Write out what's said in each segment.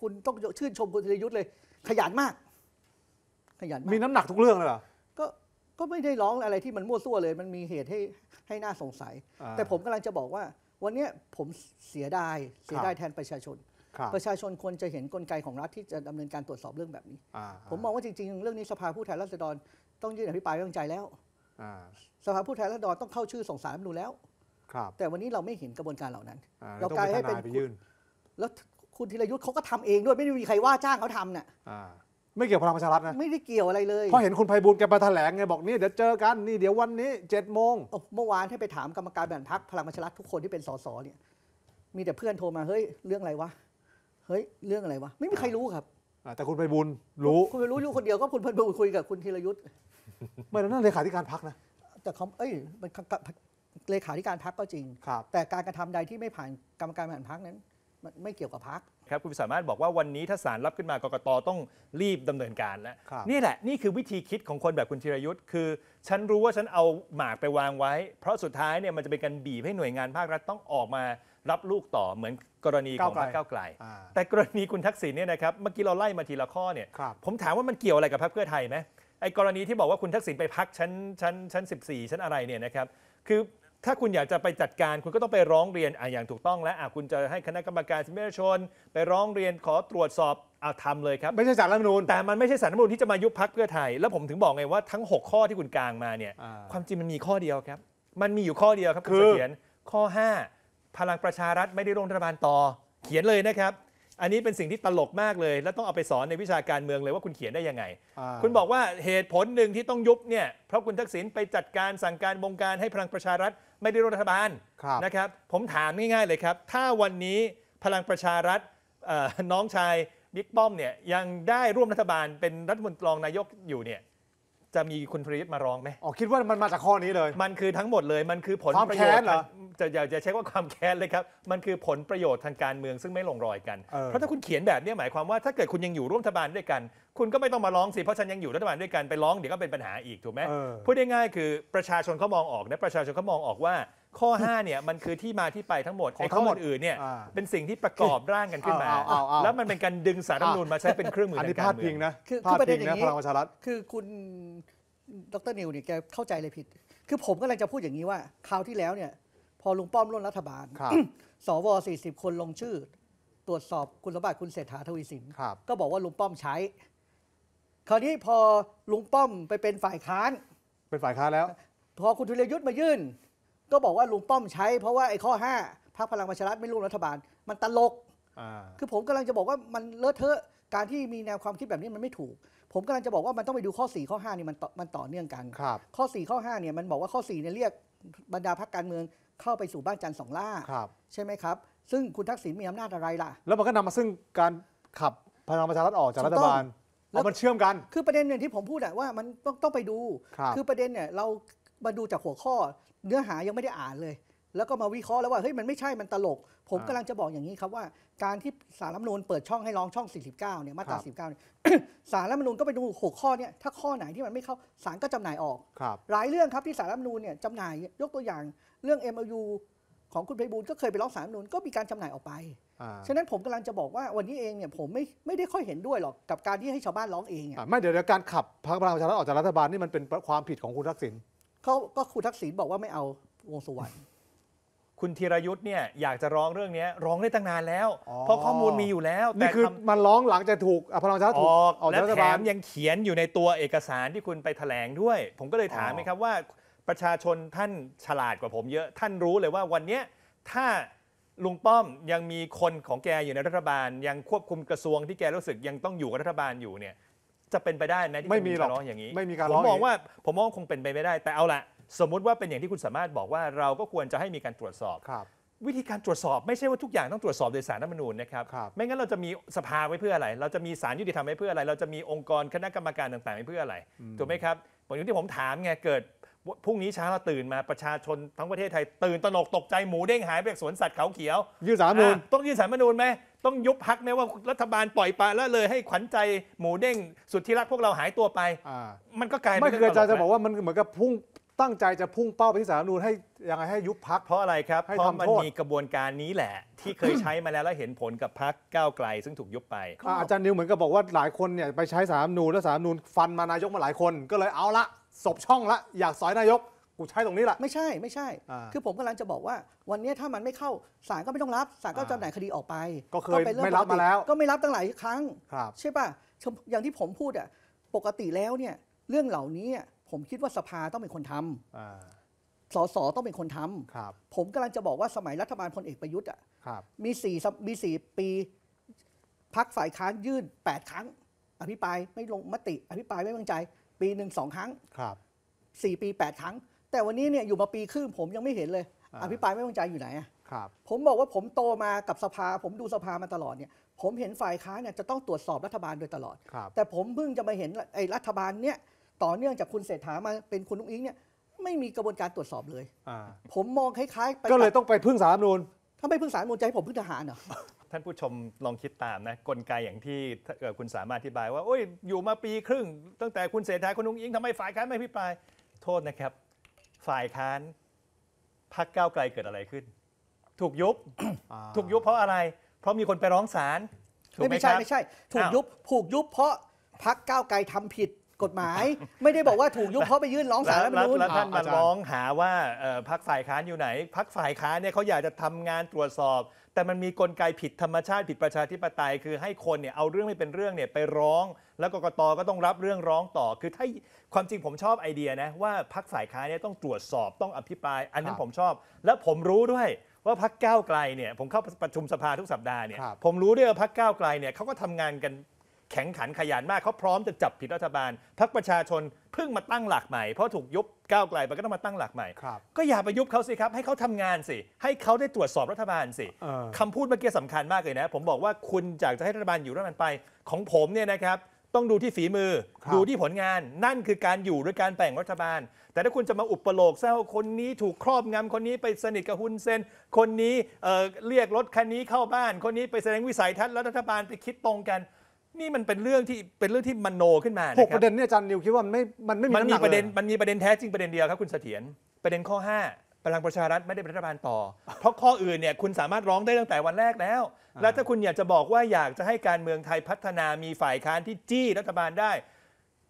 คุณต้องชื่นชมคุณธีรยุทธ์เลยขยันมาก ขยันมากมีน้ำหนักทุกเรื่องเลยเหรอก็ก็ไม่ได้ร้องอะไรที่มันมั่วซั่วเลย มันมีเหตุให้ให้น่าสงสัย แต่ผมกำลังจะบอกว่า วันนี้ผมเสียดายเสียดายแทนประชาชน ประชาชนควรจะเห็นกลไกของรัฐที่จะดำเนินการตรวจสอบเรื่องแบบนี้ ผมมองว่าจริงๆ เรื่องนี้สภาผู้แทนราษฎร ต้องยื่นอภิปรายไ่วางใจแล้วสภาผู้แทนราษฎรต้องเข้าชื่อส่งสารรัฐมนูแล้วแต่วันนี้เราไม่เห็นกระบวนการเหล่านั้น เรากลายให้เป็นแล้วคุณธีรยุทธ์เขาก็ทำเองด้วย ไม่ได้มีใครว่าจ้างเขาทำน่ะอ่าไม่เกี่ยวพลังประชารัฐนะ ไม่ได้เกี่ยวอะไรเลยเพราะเห็นคุณไพบูลแกมาแถลงไงบอกนี่เดี๋ยวเจอกันนี่เดี๋ยววันนี้เจ็ดโมงเมื่อวานให้ไปถามกรรมการแบ่งพรรคพลังประชารัฐ ทุกคนที่เป็นสสเนี่ย มีแต่เพื่อนโทรมาเฮ้ย เรื่องอะไรวะ เฮ้ยเรื่องอะไรวะไม่มีใครรู้ครับแต่คุณไพบูลรู้คุณไพรู้อยู่คนเดียวก็คุณไพบูนคุยกับคุณธีรยุทธ์ไม่นั่นเลขาธิการพักนะแต่เขาเอ้ยมันเลขาธิการพักก็จริงแต่การกระทำใดที่ไม่ผ่านกรรมการบริพักนั้นไม่เกี่ยวกับพักครับคุณสามารถบอกว่าวันนี้ถ้าสารรับขึ้นมากรกตต้องรีบดำเนินการแล้วนี่แหละ นี่คือวิธีคิดของคนแบบคุณธีรยุทธ์คือ ฉันรู้ว่าฉันเอาหมากไปวางไว้ เพราะสุดท้ายเนี่ยมันจะเป็นการบีบให้หน่วยงานภาครัฐต้องออกมารับลูกต่อเหมือนกรณีของพรรคก้าวไกล แต่กรณีคุณทักษิณเนี่ยนะครับเมื่อกี้เราไล่มาทีละข้อเนี่ย ผมถามว่ามันเกี่ยวอะไรกับพรรคเพื่อไทยไหมไอ้กรณีที่บอกว่าคุณทักษิณไปพักชั้นชั้นชั้น 14 ชั้นอะไรเนี่ยนะครับคือถ้าคุณอยากจะไปจัดการคุณก็ต้องไปร้องเรียนอ่ะอย่างถูกต้องและอ่ะคุณจะให้คณะกรรมการสิทธิมนุษยชน ไปร้องเรียนขอตรวจสอบเอาทำเลยครับไม่ใช่สารรัฐมนูลแต่มันไม่ใช่สารรัฐมนูลที่จะมายุบพักเพื่อไทยแล้วผมถึงบอกไงว่าทั้ง 6 ข้อที่คุณกลางมาเนี่ย ความจริงมันมีข้อเดียวครับ มันมีอยู่ข้อเดียวครับคืณอเสถียรข้อ 5 พลังประชารัฐไม่ได้ร่วมรัฐบาลต่อเขียนเลยนะครับอันนี้เป็นสิ่งที่ตลกมากเลย แล้วต้องเอาไปสอนในวิชาการเมืองเลยว่าคุณเขียนได้ยังไง คุณบอกว่าเหตุผลหนึ่งที่ต้องยุบเนี่ยเพราะคุณทักษิณไปจัดการสั่งการบงการให้พลังประชารัฐ ไม่ได้รัฐบาลนะครับผมถามง่ายๆเลยครับ ถ้าวันนี้พลังประชารัฐน้องชายบิ๊กป้อมเนี่ยยังได้ร่วมรัฐบาลเป็นรัฐมนตรีรองนายกอยู่เนี่ยจะมีคุณพริตมาร้องไหมอ๋อคิดว่ามันมาจากข้อนี้เลย มันคือทั้งหมดเลยมันคือผลประโยชน์จะอย่าจะใช้ว่าความแค้นเลยครับ มันคือผลประโยชน์ทางการเมืองซึ่งไม่ลงรอยกันเเพราะถ้าคุณเขียนแบบนี้หมายความ ว่าถ้าเกิดคุณยังอยู่ร่วมรัฐบาลด้วยกัน คุณก็ไม่ต้องมาร้องสิเพราะฉันยังอยู่รัฐบาลด้วยกันไปร้องเดี๋ยวก็เป็นปัญหาอีกถูกไหมพูดง่ายๆคือประชาชนเขามองออกนะประชาชนเขามองออกว่า ข้อ5เนี่ยมันคือที่มาที่ไปทั้งหมดไอ้ข้ออื่นเนี่ยเป็นสิ่งที่ประกอบร่างกันขึ้นมาาาาแล้วมันเป็นการดึงสารรัฐธรรมนูลมาใช้เป็นเครื่องมือในการเมืองนะคือพลาดประเด็พินงอนะย่างนี้พลังประชารัฐคือคุณดรนิวเนี่ยแกเข้าใจเลยผิด คือผมกเลยจะพูดอย่างนี้ว่าคราวที่แล้วเนี่ยพอลุงป้อมร่วมรัฐบาล สว 40 คนลงชื่อ ตรวจสอบคุณสมบัติคุณเศรษฐาทวีสิน ก็บอกว่าลุงป้อมใช้ คราวนี้พอลุงป้อมไปเป็นฝ่ายค้าน เป็นฝ่ายค้านแล้ว พอคุณธีรยุทธ์มายื่น ก็บอกว่าลุงป้อมใช้ เพราะว่าไอ้ข้อ 5 พรรคพลังประชารัฐไม่ร่วมรัฐบาล มันตลก คือผมกำลังจะบอกว่ามันเลอะเทอะ การที่มีแนวความคิดแบบนี้มันไม่ถูก ผมกำลังจะบอกว่ามันต้องไปดูข้อ 4 ข้อ5นี่มัน่มันต่อเนื่องกันครับ ข้อ 4 ข้อ5เนี่ยมันบอกว่าข้อ4เนี่ยเรียกบรรดาพรรคการเมืองเข้าไปสู่บ้านจันทร์สองล่าใช่ไหมครับ ซึ่งคุณทักษิณมีอำนาจอะไรล่ะ แล้วมันก็นำมาซึ่งการขับพลังประชารัฐออกจากรัฐบาลแล้วมันเชื่อมกัน คือประเด็นนย่างที่ผมพูดอะว่ามันต้องต้องไปดู คือประเด็นเนี่ยเรามาดูจากหัวข้อเนื้อหายังไม่ได้อ่านเลย แล้วก็มาวิเคราะห์แล้วว่าเฮ้ยมันไม่ใช่มันตลก ผมกำกำลังจะบอกอย่างนี้ครับว่า การที่สารรัฐมนูลเปิดช่องให้ร้องช่อง 49เนี่ยมาตรา4บ9เนี่ยสารรัฐมนูลก็ไปดูหัวข้อเนี่ยถ้าข้อไหนที่มันไม่เข้าสารก็จำหน่ายออก หลายเรื่องครับที่สารรัฐมนูลเนี่ยจำหน่ายยกตัวอย่างเรื่อง m อ u ของคุณไพบูลก็เคยไปร้องสารนุนก็มีการจำหน่ายออกไป ฉะนั้นผมกำลังจะบอกว่าวันนี้เองเนี่ยผมไม่ไม่ได้ค่อยเห็นด้วยหรอก กับการที่ให้ชาวบ้านร้องเองอ่ะไม่เดี๋ยวการขับพรรคพลังประชารัฐออกจากรัฐบาลนี่มันเป็นความผิดของคุณทักษิณเขาก็คุณทักษิณบอกว่าไม่เอาวงสุวรรณคุณธีรยุทธ์เนี่ยอยากจะร้องเรื่องนี้ร้องได้ตั้งนานแล้ว เพราะข้อมูลมีอยู่แล้วนี่คือมันร้องหลังจะถูกพลังประชารัถูกออกแลฐแถมยังเขียนอยู่ในตัวเอกสารที่คุณไปแถลงด้วย ผมก็เลยถามหมครับว่าประชาชนท่านฉลาดกว่าผมเยอะท่านรู้เลยว่าวันนี้ถ้าลุงป้อมยังมีคนของแกอยู่ในรัฐบาล ยังควบคุมกระทรวงที่แกรู้สึกยังต้องอยู่กับรัฐบาลอยู่เนี่ยจะเป็นไปได้ไหมที่จะไม่มีรร้องอย่างนี้ไม่มีการร้องผมมองว่าผมมองว่าคงเป็นไปไม่ได้แต่เอาละ สมมุติว่าเป็นอย่างที่คุณสามารถบอกว่าเราก็ควรจะให้มีการตรวจสอบครับ วิธีการตรวจสอบ ไม่ใช่ว่าทุกอย่างต้องตรวจสอบโดยสารรัฐมนูญนะครับรบไม่งั้นเราจะมีสภาไว้เพื่ออะไร เราจะมีสารยุติธรรมไว้เพื่ออะไรเราจะมีองค์กรคณะกรรมการต่าง ๆไว้เพื่ออะไรถูกไหมครับผมอย่างที่ผมถามไงเกิดพรุ่งนี้เช้าเราตื่นมาประชาชนทั้งประเทศไทย ตื่นตระหนกตกใจหมูเด้งหายไปจากสวนสัตว์เขาเขียวยื่นสารนูนต้องยื่นสารมนูนไหมต้องยุบพักไหมว่ารัฐบาลปล่อยปละละเลยให้ขวัญใจหมูเด้งสุดที่รักพวกเราหายตัวไปมันก็กลายไม่เคยอาจารย์จะบอกว่ามันเหมือนกับพุ่งตั้งใจจะพุ่งเป้าไปที่สารนูนให้ยังไงให้ยุบพักเพราะอะไรครับเพราะมันมีกระบวนการนี้แหละ ที่เคยใช้มาแล้วแล้วเห็นผลกับพักก้าวไกล ซึ่งถูกยุบไปอาจารย์นิวเหมือนกับบอกว่าหลายคนเนี่ยไปใช้สารนูนแล้วสารนูนฟันมานายกมาหลายคนก็เลยเอาละสบช่องละอยากสอยนายก กูใช้ตรงนี้แหละ ไม่ใช่ไม่ใช่ คือผมกำลังจะบอกว่าวันนี้ถ้ามันไม่เข้าศาลก็ไม่ต้องรับศาลก็จะหน่คดีออกไป ก็เคยไม่รับมาแล้ว ก็ไม่รับตั้งหลายครั้งใช่ป่ะอย่างที่ผมพูดอ่ะปกติแล้วเนี่ยเรื่องเหล่านี้ ผมคิดว่าสภาต้องเป็นคนทำอาสสต้องเป็นคนทำผมกำลังจะบอกว่าสมัยรัฐบาลพลเอกประยุทธ์อ่ะมีสี่มีสี่ปีพักฝ่ายค้านยื่นแปดครั้ง อภิปรายไม่ลงมติอภิปรายไม่วางใจปีหนึ่งสองครั้งครับสี่ปีแปดครั้ง แต่วันนี้เนี่ยอยู่มาปีครึ่งผมยังไม่เห็นเลย อภิปรายไม่ไว้างใจอยู่ไหนครับผมบอกว่าผมโตมากับสภา ผมดูสภามาตลอดเนี่ยผมเห็นฝ่ายค้านเนี่ยจะต้องตรวจสอบรัฐบาลโดยตลอดครับแต่ผมเพิ่งจะมาเห็นไอ้รัฐบาลเนี่ยต่อเนื่องจากคุณเศรษฐา มาเป็นคุณลุงอิงเนี่ยไม่มีกระบวนการตรวจสอบเลยผมมองคล้ายๆไปก็เลยต้องไปพึ่งสารนูญถ้าไม่พึ่งสารมนใจผมพึ่งทหารเหรอท่านผู้ชมลองคิดตามนะกลไกอย่างที่เคุณสามารถอธิบาย ว่าโอ้ยอยู่มาปีครึ่งตั้งแต่คุณเสถาคุณนุ้งอิงทำไมฝ่ายค้านไม่พิปรายโทษนะครับ ฝ่ายค้านพักก้าวไกลเกิดอะไรขึ้น ถูกยุบ ถูกยุบเพราะอะไร เพราะมีคนไปร้องศาลไม่ใช่ไม่ใช่ ถูกยุบถูกยุบเพราะพักก้าวไกลทำผิดกฎหมาย ไม่ได้บอกว่าถูกยุบเพราะไปยื่นร้องศาลรัฐรมนูแล้วท่านมาร้องหาว่าพักฝ่ายค้านอยู่ไหน พักฝ่ายค้านเนี่ยเขาอยากจะทำงานตรวจสอบ แต่มันมีกลไกผิดธรรมชาติผิดประชาธิปไตย คือให้คนเนี่ยเอาเรื่องไม่เป็นเรื่องเนี่ยไปร้องแล้วกกตก็ต้องรับเรื่องร้องต่อคือถ้าความจริงผมชอบไอเดียนะว่าพักฝ่ายค้านเนี่ยต้องตรวจสอบต้องอภิปราย อันนั้นผมชอบ และผมรู้ด้วยว่าพักก้าวไกลเนี่ยผมเข้าประชุมสภาทุกสัปดาห์เนี่ยผมรู้ด้วยว่าพักก้าวไกลเนี่ยเขาก็ทำงานกันแข็งขันขยันมากเขาพร้อมจะจับผิดรัฐบาลพรรคประชาชนเพิ่งมาตั้งหลักใหม่เพราะถูกยุบก้าวไกลไปก็ต้องมาตั้งหลักใหม่ก็อย่าไปยุบเขาสิครับ ให้เขาทำงานสิ ให้เขาได้ตรวจสอบรัฐบาลสิคำคำพูดเมื่อกี้สำคัญมากเลยนะผมบอกว่าคุณอยากจะให้รัฐบาลอยู่รัฐบาลไป ของผมเนี่ยนะครับต้องดูที่ฝีมือ ดูที่ผลงานนั่นคือการอยู่หรือการแต่งรัฐบาล แต่ถ้าคุณจะมาอุปโลกเศร้าคนนี้ถูกครอบงำคนนี้ไปสนิทกับฮุนเซนคนนี้เเรียกรถคันนี้เข้าบ้าน คนนี้ไปแสดงวิสัยทัศน์แล้วรัฐบาลไปคิดตรงกันนี่มันเป็นเรื่องที่เป็นเรื่องที่มโน ขึ้นมาหกประเด็นเนี่ยอาจารย์นิวคิดว่ามันไม่มันไม่มีมันมีประเด็นมันมีประเด็นแท้จริงประเด็นเดียวครับคุณเสถียรประเด็นข้อ5พลังประชารัฐไม่ได้เป็นรัฐบาลต่อ เพราะข้ออื่นเนี่ยคุณสามารถร้องได้ตั้งแต่วันแรกแล้ว แล้วถ้าคุณอยากจะบอกว่าอยากจะให้การเมืองไทยพัฒนามีฝ่ายค้านที่จี้รัฐบาลได้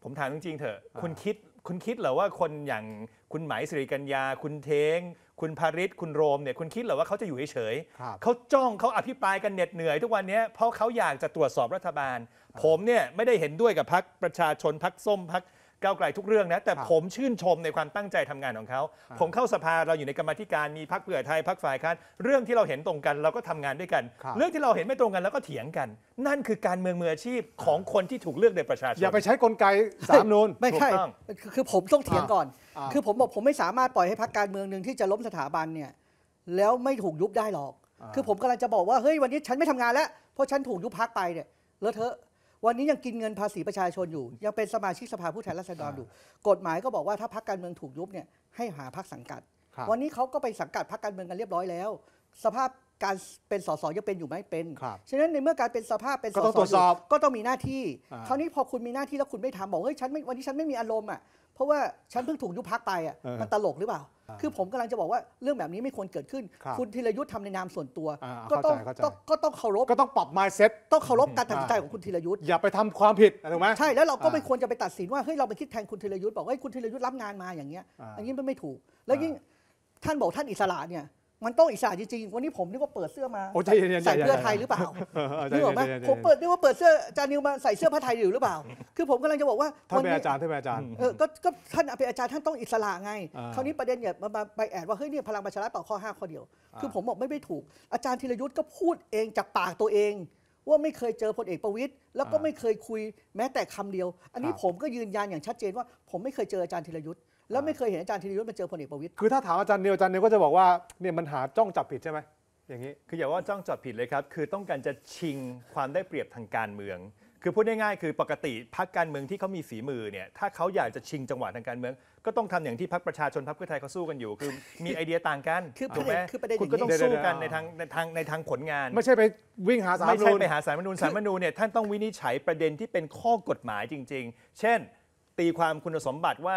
ผมถามจริงๆเถอะ คุณคิดคุณคิดเหรอว่าคนอย่างคุณหมายสิริกัญญาคุณเทงคุณพาริสคุณโรมเนี่ย คุณคิดเหรอว่าเขาจะอยู่เฉยๆเขาจ้องเขาอภิปรายกันเหน็ดเหนื่อยทุกวันนี้เพราะเขาอยากจะตรวจสอบรัฐบาล ผมเนี่ย ไม่ได้เห็นด้วยกับพักประชาชนพักส้มพักก้าวไกลทุกเรื่องนะแต่ผมชื่นชมในความตั้งใจทำงานของเขาผมเข้าสภาเราอยู่ในกรรมธิการมีพักเผื่อไทยพักฝ่ายค้านเรื่องที่เราเห็นตรงกันเราก็ทำงานด้วยกัน เรื่องที่เราเห็นไม่ตรงกันแล้วก็เถียงกัน นั่นคือการเมืองมืออาชีพของคนที่ถูกเลือกโดยประชาชนอย่าไปใช้กลไกสามนูนไม่ใช่ คือผมต้องเถียงก่อน คือผมบอกผมไม่สามารถปล่อยให้พักการเมืองหนึ่งที่จะล้มสถาบันเนี่ยแล้วไม่ถูกยุบได้หรอก คือผมกำลังจะบอกว่าเฮ้ยวันนี้ฉันไม่ทำงานแล้วเพราะฉันถูกยุบพักไปเนี่ยเลอะเทอะวันนี้ยังกินเงินภาษีประชาชนอยู่ ยังเป็นสมาชิกสภาผู้แทนราษฎรอยู่ กฎหมายก็บอกว่าถ้าพรรคการเมืองถูกยุบเนี่ยให้หาพรรคสังกัด วันนี้เขาก็ไปสังกัดพรรคการเมืองกันเรียบร้อยแล้ว สภาพการเป็นสสยังเป็นอยู่ไหมเป็นฉะนั้นในเมื่อการเป็นสภาพเป็นสสก็ต้องมีหน้าที่คราวนี้พอคุณมีหน้าที่ แล้วคุณไม่ทำบอกเฮ้ยฉันไม่วันนี้ฉันไม่มีอารมณ์อ่ะเพราะว่าฉันเพิ่งถูกยุบพักไปอ่ะมันตลกหรือเปล่าคือผมกำลังจะบอกว่าเรื่องแบบนี้ไม่ควรเกิดขึ้นคุณธีรยุทธ์ทำในนามส่วนตัว ก็ต้องก็ต้องเคารพก็ต้องปรับ mindset ต้องเคารพการตัดสินใจของคุณธีรยุทธ์อย่าไปทำความผิดถูกไหมใช่ แล้วเราก็ไม่ควรจะไปตัดสินว่า เฮ้ย เราไปคิดแทนคุณธีรยุทธ์บอกว่าคุณธีรยุทธ์รับงานมาอย่างเงี้ยอันนี้มันไม่ถูก แล้วยิ่งท่านบอกท่านอิสระเนี่ยมันต้องอิสระจริงๆ วันนี้ผมนึกว่าเปิดเสื้อมาใส่เสื้อไทยหรือเปล่านี่ออกไหมผมเปิดนึกว่าเปิดเสื้อจานิวมาใส่เสื้อผ้าไทยอยู่หรือเปล่า คือผมกำลังจะบอกว่าท่านเป็นอาจารย์ท่านเป็นอาจารย์เออก็ท่านเป็นอาจารย์ท่านต้องอิสระไง คราวนี้ประเด็นเนี่ยมาไปแอดว่าเฮ้ยเนี่ยพลังประชารัฐเป่าข้อห้าข้อเดียว คือผมบอกไม่ไม่ถูก อาจารย์ธีรยุทธ์ก็พูดเองจากปากตัวเองว่าไม่เคยเจอพลเอกประวิตยแล้วก็ไม่เคยคุยแม้แต่คำเดียว อันนี้ผมก็ยืนยันอย่างชัดเจนว่าผมไม่เคยเจออาจารย์ธีรยุทธ์แล้วไม่เคยเห็นอาจารย์ธีรยุทธ์มาเจอพลเอกประวิตยคือถ้าถามอาจารย์เนียวอาจารย์เนียวก็จะบอกว่าเนี่ยมันหาจ้องจับผิดใช่ไหมอย่างนี้ คืออย่าว่าจ้องจับผิดเลยครับ คือต้องการจะชิงความได้เปรียบทางการเมือง คือพูดง่ายๆคือปกติพรรคการเมืองที่เขามีฝีมือเนี่ยถ้าเขาอยากจะชิงจังหวะทางการเมือง ก็ต้องทำอย่างที่พรรคประชาชนพรรคเพื่อไทยเขาสู้กันอยู่คือมีไอเดียต่างกันคือประเด็นคือประเด็นคุณก็ต้องสู้กันในทางในทางในทางผลงานไม่ใช่ไปวิ่งหาสารไม่ใช่ไปหาสารมนู์สารมนู์เนี่ยท่านต้องวินิจฉัยประเด็นที่เป็นข้อกฎหมายจริง ๆ เช่นตีความคุณสมบัติว่า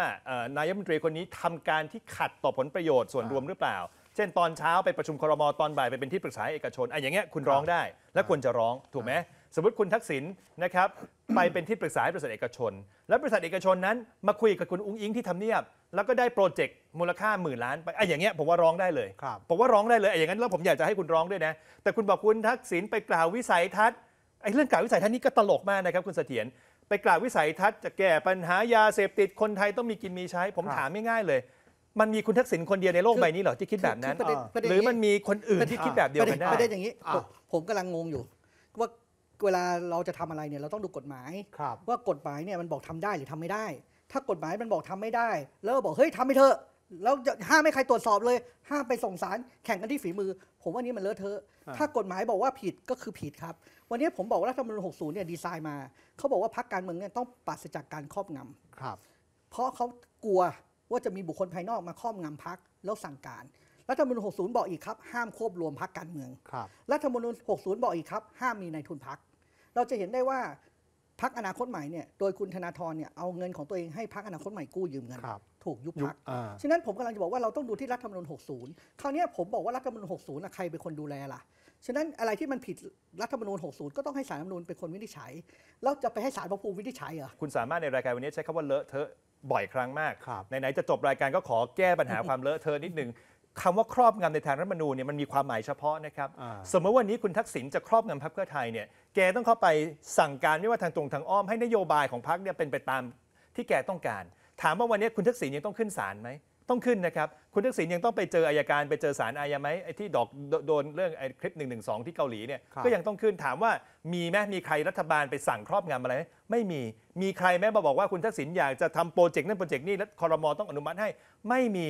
นายกรัฐมนตรีคนนี้ทำการที่ขัดต่อผลประโยชน์ส่วนรวมหรือเปล่า เช่นตอนเช้าไปประชุมครมตอนบ่ายไปเป็นที่ปรึกษาเอกชนอ้อย่างเงี้ยคุณร้องได้ และควรจะร้องถูกไหมสมมติคุณทักษิณนะครับไปเป็นที่ปรึกษาบริษัทเอกชนและบริษัทเอกชนนั้นมาคุยกับคุณอุ้งอิงที่ทำเนียบ แล้วก็ได้โปรเจกต์มูลค่าหมื่นล้านไปไอ้อย่างเงี้ยผมว่าร้องได้เลยผมว่าร้องได้เลยไอ้อย่างนั้นแล้วผมอยากจะให้คุณร้องด้วยนะแต่คุณบอกคุณทักษิณไปกล่าววิสัยทัศน์ไอ้เรื่องกล่าววิสัยทัศน์นี้ก็ตลกมากนะครับคุณเสถียรไปกล่าววิสัยทัศน์จะแก้ปัญหายาเสพติดคนไทยต้องมีกินมีใช้ ผมถามง่ายๆเลย มันมีคุณทักษิณคนเดียวในโลกใบนี้เหรอที่คิดแบบนั้นนนหรือมันมีคนอื่นที่คิดแบบเดียวกันได้ประเด็นอย่างนี้ ผมกํกำลังงงอยู่ ว่าเวลาเราจะทำอะไรเนี่ยเราต้องดูกฎหมายว่ากฎหมายเนี่ยมันบอกทำได้หรือทำไม่ได้ ถ้ากฎหมายมันบอกทำไม่ได้ แล้วบอกเฮ้ยทำไปเถอะ แล้วห้ามไม่ใครตรวจสอบเลยห้ามไปส่งสารแข่งกันที่ฝีมือผมว่านี่มันเลอะเทอะถ้ากฎหมายบอกว่าผิดก็คือผิดครับวันนี้ผมบอกว่ารัฐธรรมนูญ60 เนี่ยดีไซน์มาเขาบอกว่าพรรคการเมืองเนี่ยต้องปราศจากการครอบงำครับ เพราะเขากลัวว่าจะมีบุคคลภายนอกมาครอบงำพรรคแล้วสั่งการรัฐธรรมนูญ60 บอกอีกครับห้ามควบรวมพรรคการเมืองครับ รัฐธรรมนูญ 60 บอกอีกครับ ห้ามมีนายทุนพรรคเราจะเห็นได้ว่าพรรคอนาคตใหม่เนี่ยโดยคุณธนาธรเนี่ยเอาเงินของตัวเองให้พรรคอนาคตใหม่กู้ยืมเงินถูกยุบพักคฉะนั้นผมกำลังจะบอกว่าเราต้องดูที่รัฐธรรมนูญ60 คราวนี้ผมบอกว่ารัฐธรรมนูญ60นะใครเป็นคนดูแลล่ะฉะนั้นอะไรที่มันผิดรัฐธรรมนูญ 60 ก็ต้องให้สารรัฐธรรมนูญเป็นคนวินิจฉัย แล้วจะไปให้สารพระภูมิวินิจฉัยเหรอ คุณสามารถในรายการวันนี้ใช้คำว่าเลอะเทอะบ่อยครั้งมาก ไหนๆจะจบรายการก็ขอแก้ปัญหาความเลอะเทอะนิดหนึ่งคำว่าครอบงำในทางรัฐมนูญเนี่ยมันมีความหมายเฉพาะนะครับ สมมติวันนี้คุณทักษิณจะครอบงำพรรคเพื่อไทยเนี่ย แกต้องเข้าไปสั่งการไม่ว่าทางตรงทางอ้อมให้นโยบายของพรรคเนี่ยเป็นไปตามที่แกต้องการ ถามว่าวันนี้คุณทักษิณยังต้องขึ้นศาลไหมต้องขึ้นนะครับ คุณทักษิณยังต้องไปเจออายการไปเจอศาลอายไหมไอ้ที่ดอกโดนเรื่องไอ้คลิป1นึที่เกาหลีเนี่ยก็ยังต้องขึ้นถามว่ามีไหมมีใครรัฐบาลไปสั่งครอบงำอะไรไหมไม่มีมีใครแม้มาบอกว่าคุณทักษิณอยากจะทำโปรเจกต์นั่นโปรเจกต์นี้แล้วคอรมอต้องอนุมัติให้ ไม่มี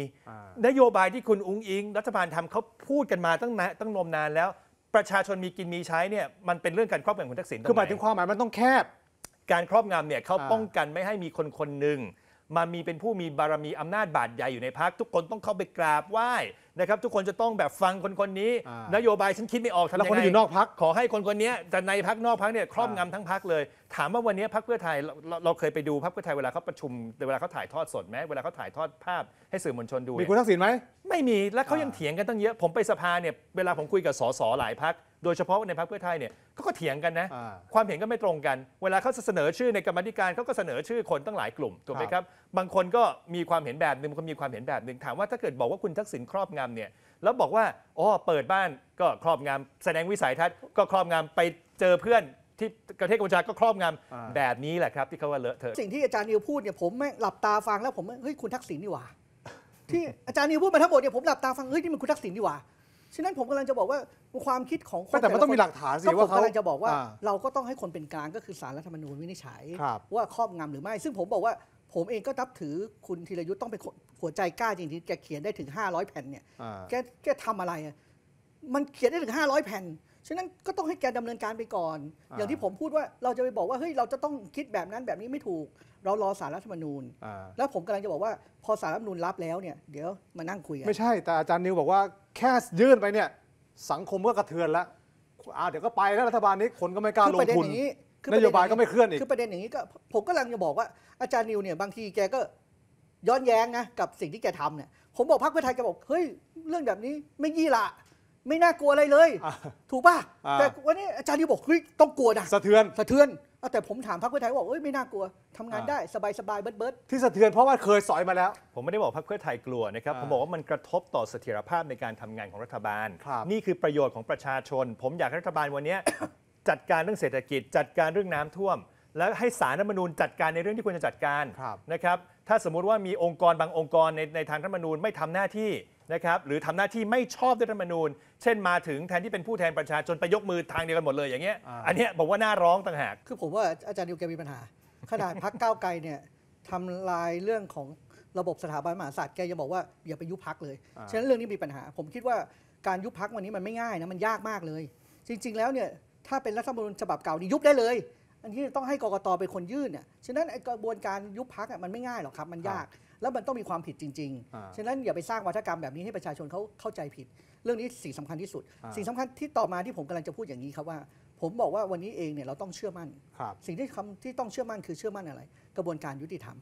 นโยบายที่คุณอุ้งอิง รัฐบาลทำเขาพูดกันมา ตั้งนนตั้งนมนานแล้ว ประชาชนมีกินมีใช้เนี่ยมันเป็นเรื่องการครอบงำคุณทักษิณคือหมายถึงความหมายมันต้องแคบการครอบงำเนี่ยเขาป้องกันไม่ให้มีคนคนหนึ่งมามีเป็นผู้มีบารมี อำนาจบาดใหญ่อยู่ในพักทุกคนต้องเข้าไปกราบไหว้นะครับ ทุกคนจะต้องแบบฟังคนคนนี้ นโยบายฉันคิดไม่ออกทำยังไงแล้วคนที่อยู่นอกพักขอให้คนคนนี้แต่ในพักนอกพักเนี่ยครอบงำทั้งพักเลยถามว่าวันนี้พักเพื่อไทยเราเราเคยไปดูพักเพื่อไทยเวลาเขาประชุมเวลาเขาถ่ายทอดสดไหมเวลาเขาถ่ายทอดภาพให้สื่อมวลชนดูมีคุณทักษิณไหมไม่มีและเขายังเถียงกันตั้งเยอะผมไปสภาเนี่ยเวลาผมคุยกับสสหลายพักโดยเฉพาะในพรรคเพื่อไทยเนี่ยเขาก็เถียงกันนะ ความเห็นก็ไม่ตรงกัน เวลาเขาเสนอชื่อในกรรมธิการเขาก็เสนอชื่อคนตั้งหลายกลุ่มถูกไหมครับบางคนก็มีความเห็นแบบหนึ่งบางคนมีความเห็นแบบหนึ่งถามว่าถ้าเกิดบอกว่าคุณทักษิณครอบงำเนี่ยแล้วบอกว่าอ๋อเปิดบ้านก็ครอบงำแสดงวิสัยทัศน์ก็ครอบงำไปเจอเพื่อนที่ประเทศกัมพูชาก็ครอบงำแบบนี้แหละครับที่เขาว่าเลอะเทอะสิ่งที่อาจารย์นิวพูดเนี่ยผมไม่หลับตาฟังแล้ว ผมเฮ้ยคุณทักษิณนี่หว่าที่อาจารย์นิวพูดมาทั้งหมดเนี่ยผมหลับตาฟังเฮ้ยนี่มันคุณทักษิณนี่หว่าฉะนั้นผมกำลังจะบอกว่าความคิดของคนแต่มันต้องมีหลักฐานสิว่าเขากำลังจะบอกว่าเราก็ต้องให้คนเป็นกลาง ก็คือสารรัฐธรรมนูญวินิจฉัย ว่าครอบงำหรือไม่ ซึ่งผมบอกว่า ผมเองก็นับถือคุณธีรยุทธ์ต้องเป็นหัวใจกล้าจริงๆแกเขียนได้ถึง 500แผ่นเนี่ยแกแกทำอะไร มันเขียนได้ถึง500แผ่นฉะนั้นก็ต้องให้แกดำเนินการไปก่อนอย่างที่ผมพูดว่าเราจะไปบอกว่าเฮ้ยเราจะต้องคิดแบบนั้นแบบนี้ไม่ถูกเรารอสารรัฐธรรมนูญ แล้ว ผมกำลังจะบอกว่าพอสารรัฐธรรมนูญรับแล้วเนี่ยเดี๋ยวมานั่งคุยกันไม่ใช่แต่อาจารย์นิวบอกว่าแค่ยื่นไปเนี่ย สังคมก็กระเทือนแล้วอ่าเดี๋ยวก็ไปแล้วรัฐบาลนี้คนก็ไม่กล้าลงทุนนโยบายก็ไม่เคลื่อนอีกคือประเด็นอย่างนี้ก็ผมก็กำลังจะบอกว่าอาจารย์นิวเนี่ยบางทีแกก็ย้อนแย้งนะกับสิ่งที่แกทำเนี่ยผมบอกพรรคเพื่อไทยแกบอกเฮ้ยเรื่องแบบนี้ ไม่ยี่ละไม่น่ากลัวอะไรเลย ถูกป่ะแต่วันนี้อาจารย์นิวบอกเฮ้ยต้องกลัวนะสะเทือนสะเทือนแต่ผมถามพรรคเพื่อไทยว่าเอ้ยไม่น่ากลัวทำงานได้ สบายสบายๆเบิร์ดเบิดที่สะเทือนเพราะว่าเคยสอยมาแล้ว ผมไม่ได้บอกพรรคเพื่อไทยกลัวนะครับ ผมบอกว่ามันกระทบต่อเสถียรภาพในการทำงานของรัฐบาลนี่คือประโยชน์ของประชาชน ผมอยากให้รัฐบาลวันนี้จัดการเรื่องเศรษฐกิจ จัดการเรื่องน้ำท่วม แล้วให้สารรัฐมนูญจัดการในเรื่องที่ควรจะจัดการรนะครับ ถ้าสมมุติว่ามีองค์กรบางองค์กรในในทางรัฐมนูญไม่ทำหน้าที่นะครับหรือทำหน้าที่ไม่ชอบด้วยรัฐธรรมนูญ เช่นมาถึงแทนที่เป็นผู้แทนประชาชนไปยกมือทางเดียวกันหมดเลยอย่างเงี้ยอันนี้ผบอกว่าน่าร้องต่างหากคือผมว่าอาจารย์นิวแกมีปัญหา ขนาดพักก้าวไกลเนี่ยทำลายเรื่องของระบบสถาบันมหาศาสแกจะบอกว่าอย่าไปยุบพักเลยฉะนั้นเรื่องนี้มีปัญหา ผมคิดว่าการยุบพักวันนี้มันไม่ง่ายนะมันยากมากเลย จริงๆแล้วเนี่ยถ้าเป็นรัฐธรรมนูญฉบับเก่านี่ยุบได้เลยอันที่ต้องให้กรกตเป็นคนยื่นเนี่ย ฉะนั้นกระบวนการยุบพักมันไม่ง่ายหรอกครับ มันยาก แล้วมันต้องมีความผิดจริงๆ ฉะนั้นอย่าไปสร้างวัฒกรรมแบบนี้ให้ประชาชนเขาเข้าใจผิด เรื่องนี้สิ่งสำคัญที่สุด สิ่งสำคัญที่ต่อมาที่ผมกำลังจะพูดอย่างนี้ครับว่า ผมบอกว่าวันนี้เองเนี่ยเราต้องเชื่อมั่นสิ่งที่คำที่ต้องเชื่อมั่นคือเชื่อมั่นอะไร กระบวนการยุติธรรม